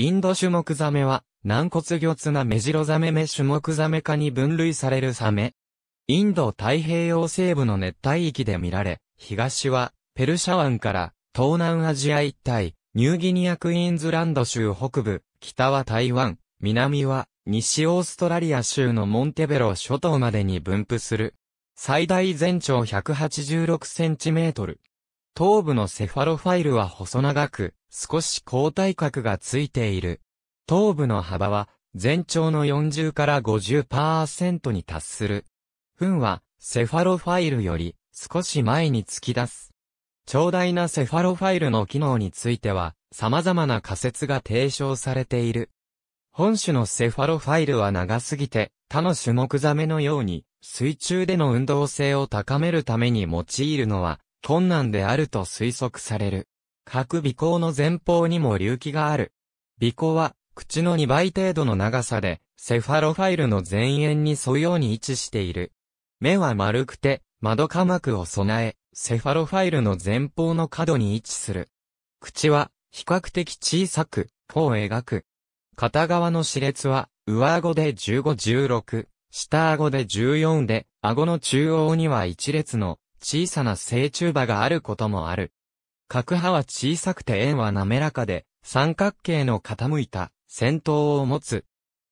インド種目ザメは、軟骨魚ツナメジロザメ目種目ザメ科に分類されるサメ。インド太平洋西部の熱帯域で見られ、東は、ペルシャ湾から、東南アジア一帯、ニューギニアクイーンズランド州北部、北は台湾、南は、西オーストラリア州のモンテベロ諸島までに分布する。最大全長186センチメートル。頭部のセファロファイルは細長く、少し後退角がついている。頭部の幅は全長の40から50%に達する。糞はセファロファイルより少し前に突き出す。長大なセファロファイルの機能については様々な仮説が提唱されている。本種のセファロファイルは長すぎて他の種目ザメのように水中での運動性を高めるために用いるのは困難であると推測される。各鼻孔の前方にも隆起がある。鼻孔は、口の2倍程度の長さで、セファロファイルの前縁に沿うように位置している。目は丸くて、窓科膜を備え、セファロファイルの前方の角に位置する。口は、比較的小さく、弧を描く。片側の歯列は、上顎で15-16、下顎で14で、顎の中央には一列の小さな正中歯があることもある。角波は小さくて円は滑らかで、三角形の傾いた先頭を持つ。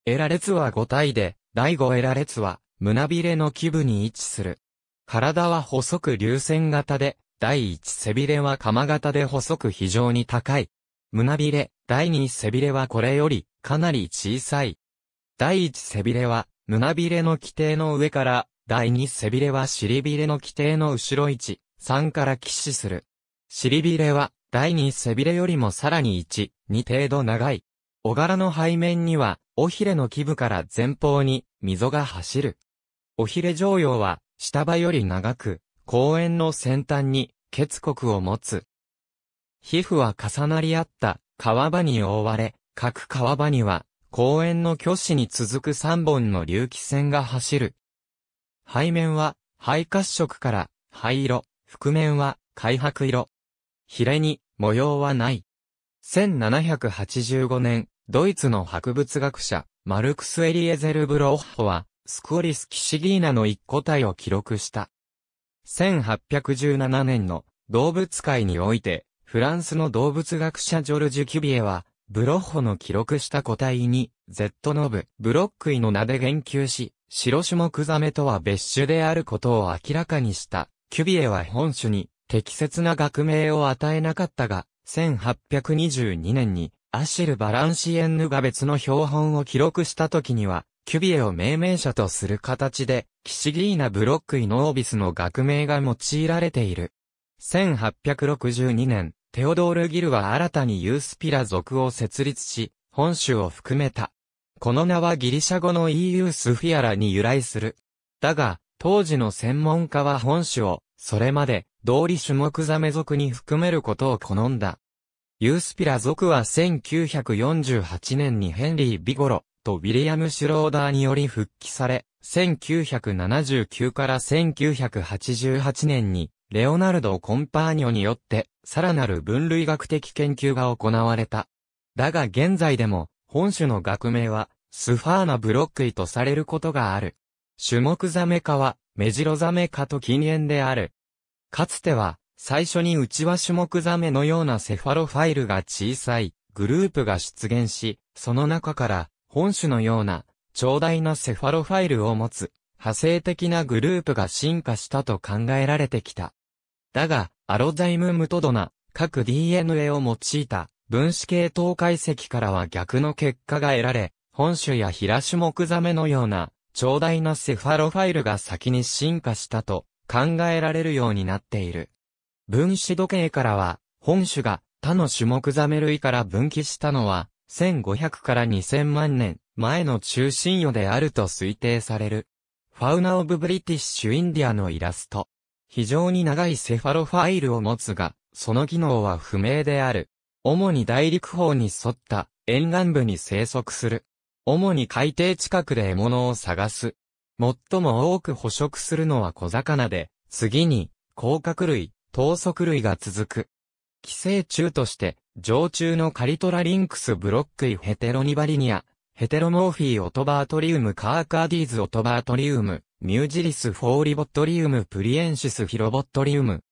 エラ列は五体で、第五エラ列は胸びれの基部に位置する。体は細く流線型で、第一背びれは鎌型で細く非常に高い。胸びれ、第二背びれはこれよりかなり小さい。第一背びれは胸びれの規定の上から、第二背びれは尻びれの規定の後ろ位置、3から起死する。尻びれは、第二背びれよりもさらに1、2程度長い。小柄の背面には、尾ひれの基部から前方に、溝が走る。尾ひれ上葉は、下場より長く、公園の先端に、血骨を持つ。皮膚は重なり合った、川場に覆われ、各川場には、公園の巨子に続く3本の隆起線が走る。背面は、肺褐色から、灰色、覆面は、灰白色、ヒレに模様はない。1785年、ドイツの博物学者、マルクス・エリエゼル・ブロッホは、スクオリス・キシギーナの一個体を記録した。1817年の動物界において、フランスの動物学者ジョルジュ・キュビエは、ブロッホの記録した個体に、Z ノブ、ブロックイの名で言及し、白種目ザメとは別種であることを明らかにした。キュビエは本種に、適切な学名を与えなかったが、1822年に、アシル・バランシエンヌが別の標本を記録した時には、キュビエを命名者とする形で、キシギーナ・ブロックイ・ノービスの学名が用いられている。1862年、テオドール・ギルは新たにユースピラ族を設立し、本州を含めた。この名はギリシャ語の EU スフィアラに由来する。だが、当時の専門家は本種を、それまで、同理種目ザメ族に含めることを好んだ。ユースピラ族は1948年にヘンリー・ビゴロとウィリアム・シュローダーにより復帰され、1979から1988年にレオナルド・コンパーニョによってさらなる分類学的研究が行われた。だが現在でも本種の学名はスファーナブロックイとされることがある。種目ザメ科はメジロザメ科と近縁である。かつては、最初に内輪種目ザメのようなセファロファイルが小さいグループが出現し、その中から本種のような長大なセファロファイルを持つ派生的なグループが進化したと考えられてきた。だが、アロザイムムトドナ、各 DNA を用いた分子系統解析からは逆の結果が得られ、本種や平種目ザメのような長大なセファロファイルが先に進化したと考えられるようになっている。分子時計からは、本種が他の種目ザメ類から分岐したのは、1500から2000万年前の中心余であると推定される。ファウナ・オブ・ブリティッシュ・インディアのイラスト。非常に長いセファロファイルを持つが、その機能は不明である。主に大陸方に沿った沿岸部に生息する。主に海底近くで獲物を探す。最も多く捕食するのは小魚で、次に、甲殻類、糖足類が続く。寄生虫として、常虫のカリトラリンクスブロックイヘテロニバリニア、ヘテロモーフィーオトバートリウムカーカーディーズオトバートリウム、ミュージリスフォーリボットリウムプリエンシスヒロボットリウム。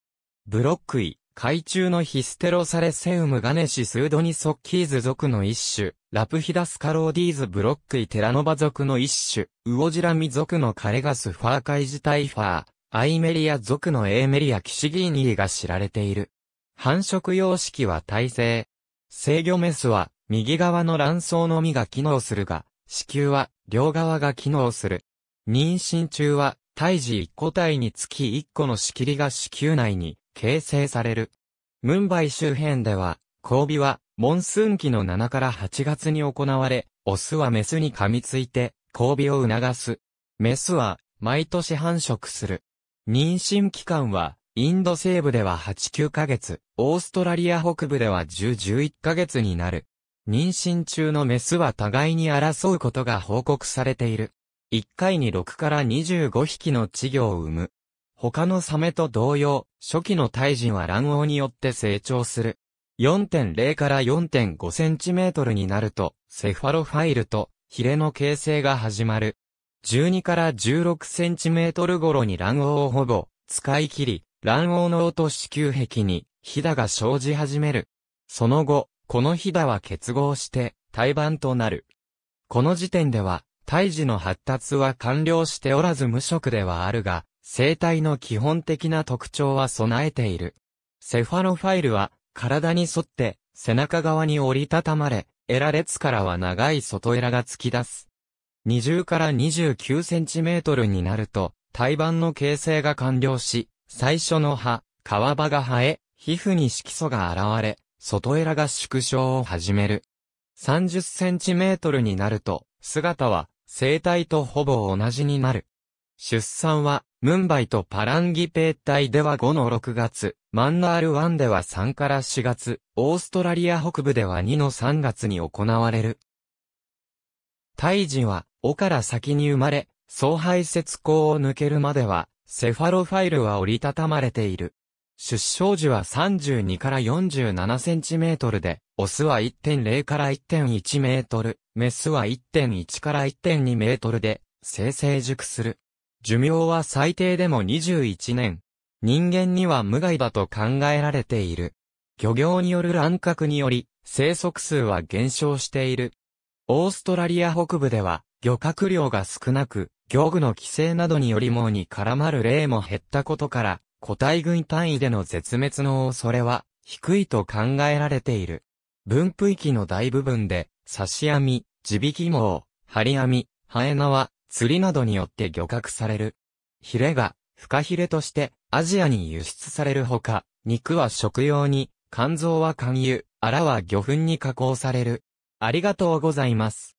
ブロックイ、海中のヒステロサレセウムガネシスウドニソッキーズ属の一種。ラプヒダスカローディーズブロックイテラノバ族の一種、ウオジラミ族のカレガスファーカイジタイファー、アイメリア族のエーメリアキシギーニーが知られている。繁殖様式は耐性。制御メスは、右側の卵巣のみが機能するが、子宮は、両側が機能する。妊娠中は、胎児1個体につき1個の仕切りが子宮内に、形成される。ムンバイ周辺では、交尾は、モンスーン期の7から8月に行われ、オスはメスに噛みついて、交尾を促す。メスは、毎年繁殖する。妊娠期間は、インド西部では8、9ヶ月、オーストラリア北部では10、11ヶ月になる。妊娠中のメスは互いに争うことが報告されている。1回に6から25匹の稚魚を産む。他のサメと同様、初期の胎児は卵黄によって成長する。4.0から4.5センチメートルになると、セファロファイルとヒレの形成が始まる。12から16センチメートル頃に卵黄をほぼ使い切り、卵黄の音子宮壁にヒダが生じ始める。その後、このヒダは結合して胎盤となる。この時点では、胎児の発達は完了しておらず無色ではあるが、生体の基本的な特徴は備えている。セファロファイルは体に沿って背中側に折りたたまれ、エラ列からは長い外エラが突き出す。20から29センチメートルになると、胎盤の形成が完了し、最初の葉、皮場が生え、皮膚に色素が現れ、外エラが縮小を始める。30センチメートルになると、姿は生体とほぼ同じになる。出産はムンバイとパランギペー隊では5の6月、マンナール1では3から4月、オーストラリア北部では2の3月に行われる。胎児は、尾から先に生まれ、総排泄口を抜けるまでは、セファロファイルは折りたたまれている。出生時は32から47センチメートルで、オスは1.0から1.1メートル、メスは1.1から1.2メートルで、生成熟する。寿命は最低でも21年。人間には無害だと考えられている。漁業による乱獲により、生息数は減少している。オーストラリア北部では、漁獲量が少なく、漁具の規制などによりもに絡まる例も減ったことから、個体群単位での絶滅の恐れは、低いと考えられている。分布域の大部分で、刺し網、地引き網、針網、ハエは、釣りなどによって漁獲される。ヒレが、フカヒレとして、アジアに輸出されるほか、肉は食用に、肝臓は肝油、あらは魚粉に加工される。ありがとうございます。